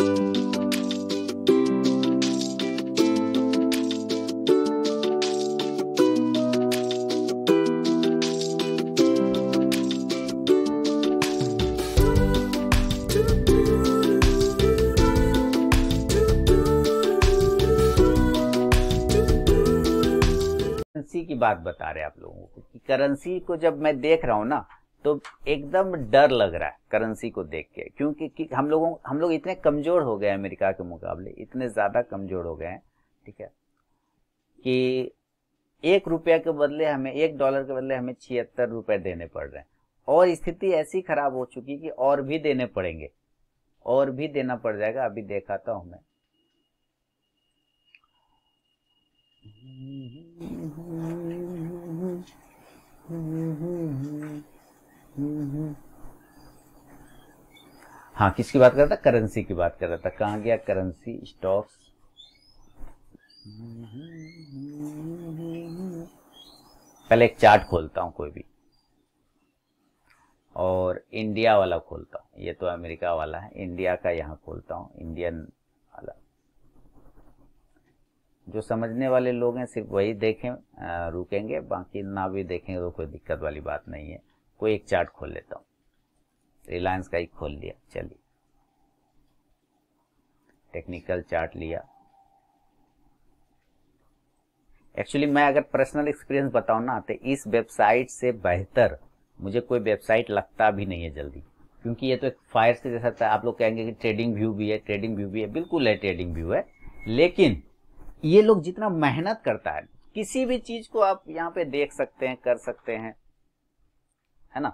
की बात बता रहे हैं आप लोगों को कि करेंसी को जब मैं देख रहा हूं ना तो एकदम डर लग रहा है करेंसी को देख के क्योंकि हम लोगों हम लोग इतने कमज़ोर हो गए हैं अमेरिका के मुकाबले इतने ज़्यादा कमज़ोर हो गए हैं ठीक है कि एक रुपया के बदले हमें एक डॉलर के बदले हमें छिहत्तर रुपये देने पड़ रहे हैं और स्थिति ऐसी खराब हो चुकी कि और भी देने पड़ेंगे और भी देना पड़ जाएगा अभी देखाता हूं मैं mm-hmm. Mm-hmm. Mm-hmm. हाँ किसकी बात कर रहा था करेंसी की बात कर रहा था कहा गया करेंसी स्टॉक्स पहले एक चार्ट खोलता हूं कोई भी और इंडिया वाला खोलता हूं ये तो अमेरिका वाला है इंडिया का यहां खोलता हूं इंडियन वाला जो समझने वाले लोग हैं सिर्फ वही देखें रुकेंगे बाकी ना भी देखेंगे तो कोई दिक्कत वाली बात नहीं है कोई एक चार्ट खोल लेता हूँ रिलायंस का ही खोल लिया चलिए टेक्निकल चार्ट लिया एक्चुअली मैं अगर पर्सनल एक्सपीरियंस बताऊँ ना तो इस वेबसाइट से बेहतर मुझे कोई वेबसाइट लगता भी नहीं है जल्दी क्योंकि ये तो एक फायर से जैसा था आप लोग कहेंगे कि ट्रेडिंग व्यू भी है ट्रेडिंग व्यू भी है बिल्कुल है ट्रेडिंग व्यू है लेकिन ये लोग जितना मेहनत करता है किसी भी चीज़ को आप यहाँ पे देख सकते हैं कर सकते हैं है ना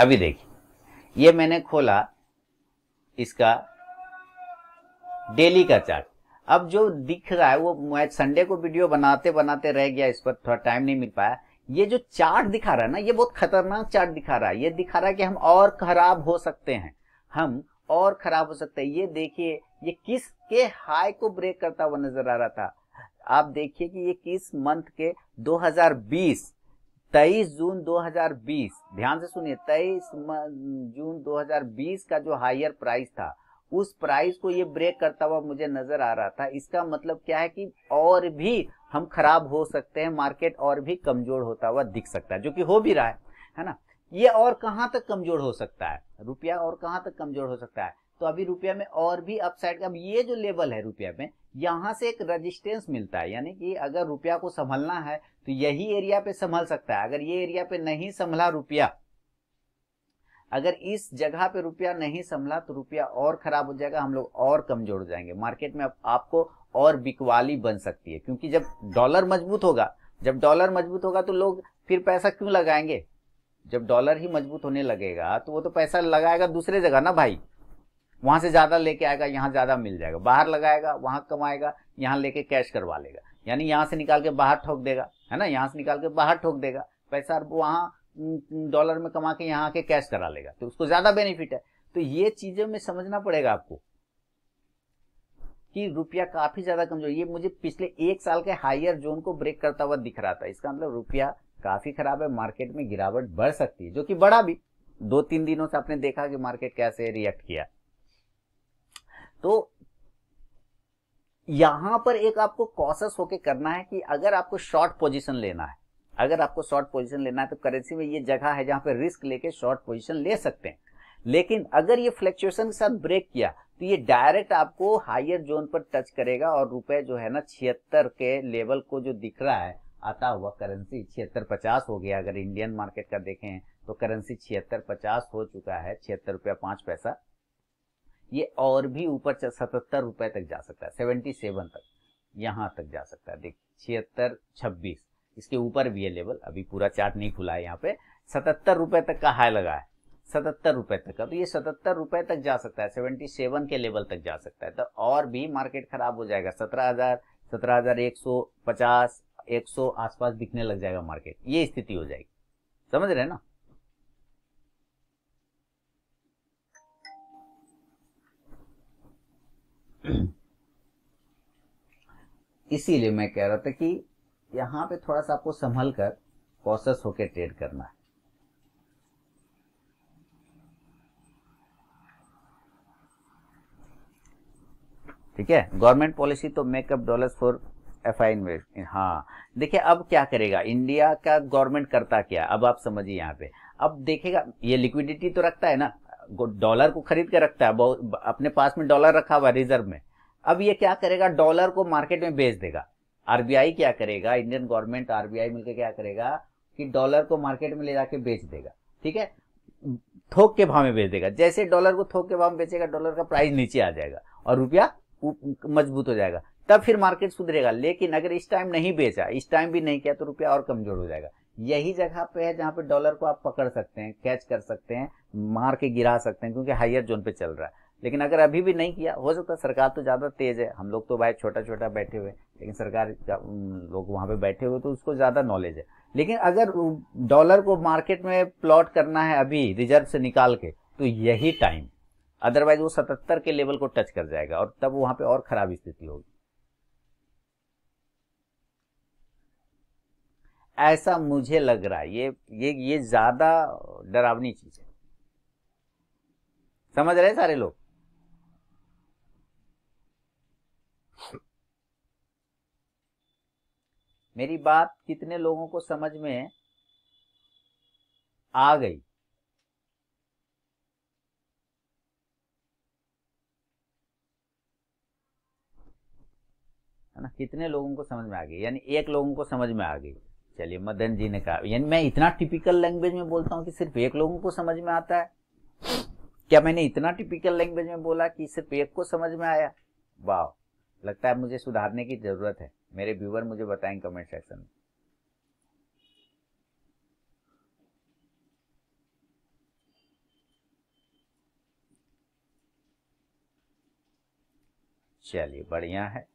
अभी देखिए ये मैंने खोला इसका डेली का चार्ट अब जो दिख रहा है वो मैं संडे को वीडियो बनाते बनाते रह गया इस पर थोड़ा टाइम नहीं मिल पाया ये जो चार्ट दिखा रहा है ना ये बहुत खतरनाक चार्ट दिखा रहा है ये दिखा रहा है कि हम और खराब हो सकते हैं हम और खराब हो सकते हैं ये देखिए ये किस के हाई को ब्रेक करता हुआ नजर आ रहा था आप देखिए कि ये किस मंथ के 2020 23 जून 2020 ध्यान से सुनिए 23 जून 2020 का जो हायर प्राइस था उस प्राइस को ये ब्रेक करता हुआ मुझे नजर आ रहा था इसका मतलब क्या है कि और भी हम खराब हो सकते हैं मार्केट और भी कमजोर होता हुआ दिख सकता है जो कि हो भी रहा है है ना ये और कहाँ तक कमजोर हो सकता है रुपया और कहाँ तक कमजोर हो सकता है तो अभी रुपया में और भी अपसाइड अब ये जो लेवल है रुपया में यहाँ से एक रेजिस्टेंस मिलता है यानी कि अगर रुपया को संभलना है तो यही एरिया पे संभल सकता है अगर ये एरिया पे नहीं संभला रुपया अगर इस जगह पे रुपया नहीं संभला तो रुपया और खराब हो जाएगा हम लोग और कमजोर हो जाएंगे मार्केट में आपको और बिकवाली बन सकती है क्योंकि जब डॉलर मजबूत होगा जब डॉलर मजबूत होगा तो लोग फिर पैसा क्यों लगाएंगे जब डॉलर ही मजबूत होने लगेगा तो वो तो पैसा लगाएगा दूसरे जगह ना भाई वहां से ज्यादा लेके आएगा यहाँ ज्यादा मिल जाएगा बाहर लगाएगा वहां कमाएगा यहाँ लेके कैश करवा लेगा यानी यहाँ से निकाल के बाहर ठोक देगा है ना यहाँ से निकाल के बाहर ठोक देगा पैसा वहां डॉलर में कमा के यहाँ आके कैश करा लेगा तो उसको ज्यादा बेनिफिट है तो ये चीजें में समझना पड़ेगा आपको कि रुपया काफी ज्यादा कमजोर ये मुझे पिछले एक साल के हायर जोन को ब्रेक करता हुआ दिख रहा था इसका मतलब रुपया काफी खराब है मार्केट में गिरावट बढ़ सकती है जो कि बड़ा भी दो तीन दिनों से आपने देखा कि मार्केट कैसे रिएक्ट किया तो यहां पर एक आपको कॉशस होके करना है कि अगर आपको शॉर्ट पोजीशन लेना है अगर आपको शॉर्ट पोजीशन लेना है तो करेंसी में ये जगह है जहां पर रिस्क लेके शॉर्ट पोजीशन ले सकते हैं लेकिन अगर ये फ्लक्चुएशन के साथ ब्रेक किया तो ये डायरेक्ट आपको हायर जोन पर टच करेगा और रुपए जो है ना छिहत्तर के लेवल को जो दिख रहा है आता हुआ करेंसी छिहत्तर पचास हो गया अगर इंडियन मार्केट का देखें तो करेंसी छिहत्तर पचास हो चुका है छिहत्तर रुपया पांच पैसा ये और भी ऊपर सतहत्तर रुपए तक जा सकता है सेवेंटी सेवन तक यहां तक जा सकता है देखिए छिहत्तर छब्बीस इसके ऊपर भी है लेवल अभी पूरा चार्ट नहीं खुला है यहाँ पे सतहत्तर रुपए तक का हाई लगा है सतहत्तर रुपए तक का तो ये सतहत्तर रुपए तक जा सकता है सेवेंटी सेवन के लेवल तक जा सकता है तो और भी मार्केट खराब हो जाएगा सत्रह हजार सत्रह हजार एक सौ पचास एक सौ आसपास बिकने लग जाएगा मार्केट ये स्थिति हो जाएगी समझ रहे ना इसीलिए मैं कह रहा था कि यहां पे थोड़ा सा आपको संभल कर कॉशस होकर ट्रेड करना है ठीक है गवर्नमेंट पॉलिसी तो make up dollars for F I invest हाँ देखिए अब क्या करेगा इंडिया का गवर्नमेंट करता क्या अब आप समझिए यहाँ पे अब देखेगा ये लिक्विडिटी तो रखता है ना डॉलर को खरीद के रखता है अपने पास में डॉलर रखा हुआ रिजर्व में अब ये क्या करेगा डॉलर को मार्केट में बेच देगा आरबीआई क्या करेगा इंडियन गवर्नमेंट आरबीआई मिलकर क्या करेगा कि डॉलर को मार्केट में ले जाके बेच देगा ठीक है थोक के भाव में बेच देगा जैसे डॉलर को थोक के भाव में बेचेगा डॉलर का प्राइस नीचे आ जाएगा और रुपया मजबूत हो जाएगा तब फिर मार्केट सुधरेगा लेकिन अगर इस टाइम नहीं बेचा इस टाइम भी नहीं किया तो रुपया और कमजोर हो जाएगा यही जगह पे है जहां पे डॉलर को आप पकड़ सकते हैं कैच कर सकते हैं मार के गिरा सकते हैं क्योंकि हायर जोन पे चल रहा है लेकिन अगर अभी भी नहीं किया हो सकता सरकार तो ज़्यादा तेज़ है हम लोग तो भाई छोटा छोटा बैठे हुए लेकिन सरकार लोग वहाँ पे बैठे हुए तो उसको ज़्यादा नॉलेज है लेकिन अगर डॉलर को मार्केट में प्लॉट करना है अभी रिजर्व से निकाल के तो यही टाइम अदरवाइज वो सतहत्तर के लेवल को टच कर जाएगा और तब वहाँ पर और ख़राब स्थिति होगी ऐसा मुझे लग रहा है ये ये ये ज़्यादा डरावनी चीज़ है समझ रहे सारे लोग मेरी बात कितने लोगों को समझ में आ गई है ना कितने लोगों को समझ में आ गई यानी एक लोगों को समझ में आ गई चलिए मदन जी ने कहा यानी मैं इतना टिपिकल लैंग्वेज में बोलता हूं कि सिर्फ एक लोगों को समझ में आता है क्या मैंने इतना टिपिकल लैंग्वेज में बोला कि सिर्फ एक को समझ में आया वाह लगता है मुझे सुधारने की जरूरत है मेरे व्यूवर मुझे बताएं कमेंट सेक्शन में चलिए बढ़िया है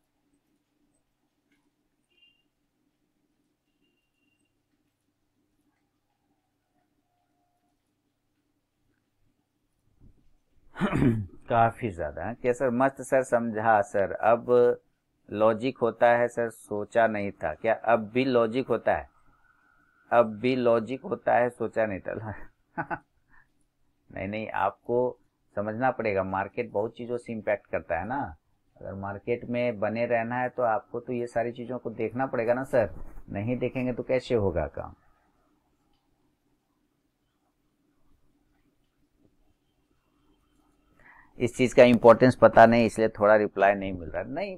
काफी ज्यादा क्या सर मस्त सर समझा सर अब लॉजिक होता है सर सोचा नहीं था क्या अब भी लॉजिक होता है अब भी लॉजिक होता है सोचा नहीं था नहीं नहीं आपको समझना पड़ेगा मार्केट बहुत चीज़ों से इम्पैक्ट करता है ना अगर मार्केट में बने रहना है तो आपको तो ये सारी चीज़ों को देखना पड़ेगा ना सर नहीं देखेंगे तो कैसे होगा काम इस चीज़ का इम्पोर्टेंस पता नहीं इसलिए थोड़ा रिप्लाई नहीं मिल रहा नहीं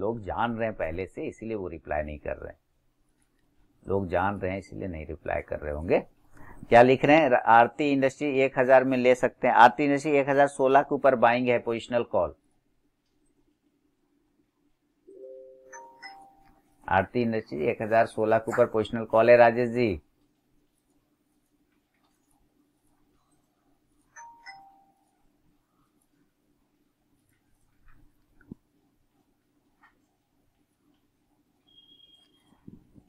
लोग जान रहे हैं पहले से इसीलिए वो रिप्लाई नहीं कर रहे हैं लोग जान रहे हैं इसलिए नहीं रिप्लाई कर रहे होंगे क्या लिख रहे हैं आरती इंडस्ट्री एक हजार में ले सकते हैं आरती इंडस्ट्री एक हजार सोलह के ऊपर बाइंग है पोजिशनल कॉल आरती इंडस्ट्री एक हजार सोलह के ऊपर पोजिशनल कॉल है राजेश जी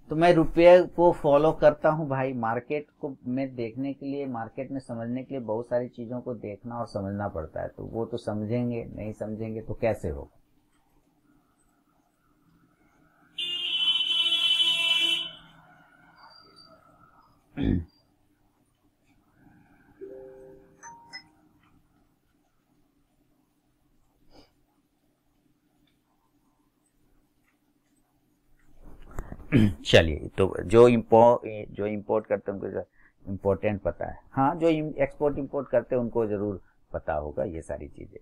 तो मैं रुपये को फॉलो करता हूँ भाई मार्केट को मैं देखने के लिए मार्केट में समझने के लिए बहुत सारी चीज़ों को देखना और समझना पड़ता है तो वो तो समझेंगे नहीं समझेंगे तो कैसे हो mm चलिए तो जो इम्पो जो इम्पोर्ट करते हैं उनको इम्पोर्टेंट पता है हाँ जो एक्सपोर्ट इम्पोर्ट करते हैं उनको ज़रूर पता होगा ये सारी चीज़ें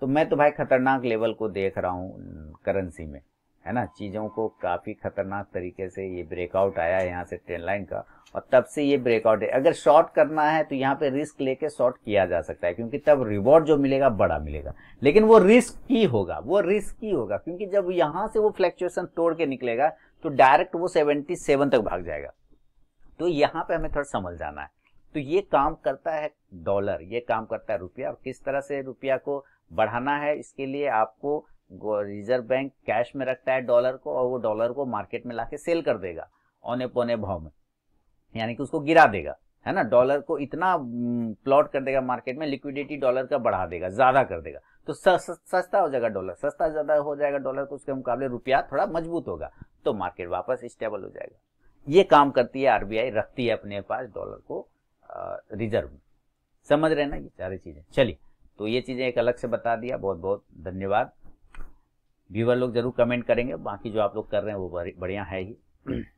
तो मैं तो भाई खतरनाक लेवल को देख रहा हूँ करेंसी में है ना चीज़ों को काफ़ी खतरनाक तरीके से ये ब्रेकआउट आया है यहाँ से ट्रेन लाइन का और तब से ये ब्रेकआउट है अगर शॉर्ट करना है तो यहाँ पे रिस्क लेके शॉर्ट किया जा सकता है क्योंकि तब रिवॉर्ड जो मिलेगा बड़ा मिलेगा लेकिन वो रिस्क ही होगा वो रिस्क ही होगा क्योंकि जब यहाँ से वो फ्लैक्चुएशन तोड़ के निकलेगा तो डायरेक्ट वो सेवेंटी सेवन तक भाग जाएगा तो यहाँ पे हमें थोड़ा समझ जाना है तो ये काम करता है डॉलर ये काम करता है रुपया और किस तरह से रुपया को बढ़ाना है इसके लिए आपको रिजर्व बैंक कैश में रखता है डॉलर को और वो डॉलर को मार्केट में ला सेल कर देगा औने पौने भाव में यानी कि उसको गिरा देगा है ना डॉलर को इतना प्लॉट कर देगा मार्केट में लिक्विडिटी डॉलर का बढ़ा देगा ज्यादा कर देगा तो सस्ता हो जाएगा डॉलर सस्ता ज्यादा हो जाएगा डॉलर तो उसके मुकाबले रुपया थोड़ा मजबूत होगा तो मार्केट वापस स्टेबल हो जाएगा ये काम करती है आरबीआई रखती है अपने पास डॉलर को रिजर्व में समझ रहे ना ये सारी चीज़ें चलिए तो ये चीज़ें एक अलग से बता दिया बहुत बहुत धन्यवाद व्यूवर लोग जरूर कमेंट करेंगे बाकी जो आप लोग कर रहे हैं वो बढ़िया है ही